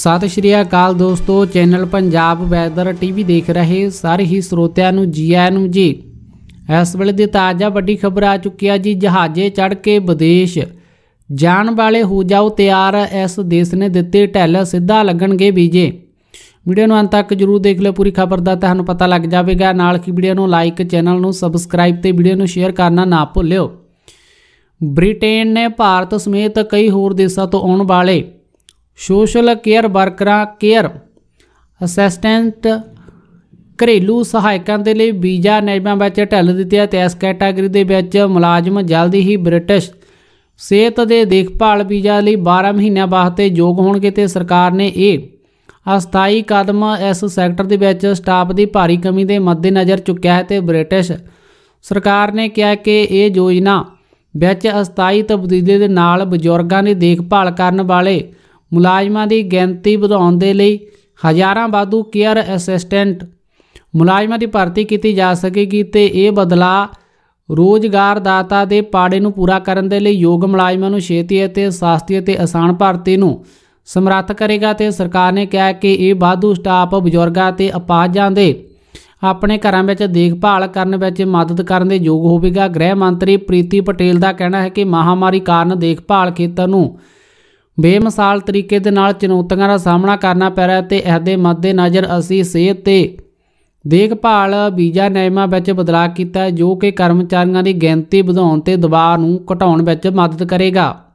ਸਤਿ ਸ਼੍ਰੀ ਅਕਾਲ ਦੋਸਤੋ channel Punjab weather TV ਦੇਖ ਰਹੇ ਸਾਰੇ ਹੀ ਸਰੋਤਿਆਂ ਨੂੰ ਜੀ ਆਇਆਂ ਨੂੰ ਜੀ ਇਸ ਵੇਲੇ ਦੀ ਤਾਜ਼ਾ ਵੱਡੀ ਖਬਰ ਆ ਚੁੱਕੀ ਆ ਜੀ ਜਹਾਜ਼ੇ ਚੜ ਕੇ ਵਿਦੇਸ਼ ਜਾਣ ਵਾਲੇ ਹੋ ਜਾਓ ਤਿਆਰ ਇਸ ਦੇਸ਼ ਨੇ ਦਿੱਤੇ ਟੈਲ ਸਿੱਧਾ ਲੱਗਣਗੇ ਵੀਜੇ ਵੀਡੀਓ ਨੂੰ ਅੰਤ ਤੱਕ ਜਰੂਰ ਦੇਖ ਲਓ ਪੂਰੀ ਖਬਰ ਦਾ ਤੁਹਾਨੂੰ ਪਤਾ ਲੱਗ ਜਾਵੇਗਾ ਨਾਲ ਕੀ ਵੀਡੀਓ ਨੂੰ ਲਾਈਕ ਚੈਨਲ ਨੂੰ ਸਬਸਕ੍ਰਾਈਬ ਤੇ ਵੀਡੀਓ ਨੂੰ ਸ਼ੇਅਰ ਕਰਨਾ ਨਾ ਭੁੱਲਿਓ ਬ੍ਰਿਟੇਨ ਨੇ ਭਾਰਤ ਸਮੇਤ ਕਈ ਹੋਰ ਦੇਸ਼ਾਂ ਤੋਂ ਆਉਣ ਵਾਲੇ ਸੋਸ਼ਲ ਕੇਅਰ ਵਰਕਰਾਂ ਕੇਅਰ ਅਸਿਸਟੈਂਟ ਘਰੇਲੂ ਸਹਾਇਕਾਂ ਦੇ ਲਈ ਵੀਜ਼ਾ ਨਿਯਮਾਂ ਵਿੱਚ ਢਿੱਲ ਦਿੱਤੀ ਹੈ ਤੇ ਇਸ ਕੈਟਾਗਰੀ ਦੇ ਵਿੱਚ ਮੁਲਾਜ਼ਮ ਜਲਦੀ ਹੀ ਬ੍ਰਿਟਿਸ਼ ਸਿਹਤ ਦੇ ਦੇਖਭਾਲ ਵੀਜ਼ਾ ਲਈ 12 ਮਹੀਨਿਆਂ ਵਾਸਤੇ ਯੋਗ ਹੋਣਗੇ ਤੇ ਸਰਕਾਰ ਨੇ ਇਹ ਅਸਥਾਈ ਕਦਮ ਇਸ ਸੈਕਟਰ ਦੇ ਵਿੱਚ ਸਟਾਫ ਦੀ ਭਾਰੀ ਕਮੀ ਦੇ ਮੱਦੇਨਜ਼ਰ ਚੁੱਕਿਆ ਹੈ ਤੇ ਬ੍ਰਿਟਿਸ਼ ਸਰਕਾਰ ਨੇ ਕਿਹਾ ਕਿ ਇਹ ਯੋਜਨਾ ਵਿੱਚ ਅਸਥਾਈ ਤਬਦੀਲੀ ਦੇ ਨਾਲ ਬਜ਼ੁਰਗਾਂ ਦੀ ਦੇਖਭਾਲ ਕਰਨ ਵਾਲੇ ਮੁਲਾਜ਼ਮਾਂ ਦੀ ਗਿਣਤੀ ਵਧਾਉਣ ਦੇ ਲਈ ਹਜ਼ਾਰਾਂ ਬਾਦੂ ਕੇਅਰ ਅਸਿਸਟੈਂਟ ਮੁਲਾਜ਼ਮਾਂ ਦੀ ਭਰਤੀ ਕੀਤੀ ਜਾ ਸਕੇਗੀ ਤੇ ਇਹ ਬਦਲਾ ਰੋਜ਼ਗਾਰਦਾਤਾ ਦੇ ਪਾੜੇ ਨੂੰ ਪੂਰਾ ਕਰਨ ਦੇ ਲਈ ਯੋਗ ਮੁਲਾਜ਼ਮਾਂ ਨੂੰ ਛੇਤੀ ਅਤੇ ਸਸਤੀ ਅਤੇ ਆਸਾਨ ਭਰਤੀ ਨੂੰ ਸਮਰੱਥ ਕਰੇਗਾ ਤੇ ਸਰਕਾਰ ਨੇ ਕਿਹਾ ਕਿ ਇਹ ਬਾਦੂ ਸਟਾਫ ਬਜ਼ੁਰਗਾਂ ਤੇ ਅਪਾਹਜਾਂ ਦੇ ਆਪਣੇ ਘਰਾਂ ਵਿੱਚ ਦੇਖਭਾਲ ਕਰਨ ਵਿੱਚ ਮਦਦ ਕਰਨ ਦੇ ਯੋਗ ਹੋਵੇਗਾ ਗ੍ਰਹਿ ਮੰਤਰੀ ਪ੍ਰੀਤੀ ਪਟੇਲ ਦਾ ਕਹਿਣਾ ਹੈ ਕਿ ਮਹਾਮਾਰੀ ਕਾਰਨ ਦੇਖਭਾਲ ਖੇਤਰ ਨੂੰ ਬੇਮਿਸਾਲ ਤਰੀਕੇ ਦੇ ਨਾਲ ਚੁਣੌਤੀਆਂ ਦਾ ਸਾਹਮਣਾ ਕਰਨਾ ਪੈ ਰਿਹਾ ਤੇ ਇਹਦੇ ਮੱਦੇ ਮੱਦੇਨਜ਼ਰ ਅਸੀਂ ਸਿਹਤ ਤੇ ਦੇਖਭਾਲ ਵੀਜ਼ਾ ਨਿਯਮਾਂ ਵਿੱਚ ਬਦਲਾਅ ਕੀਤਾ ਜੋ ਕਿ ਕਰਮਚਾਰੀਆਂ ਦੀ ਗਿਣਤੀ ਵਧਾਉਣ ਤੇ ਦਬਾਅ ਨੂੰ ਘਟਾਉਣ ਵਿੱਚ ਮਦਦ ਕਰੇਗਾ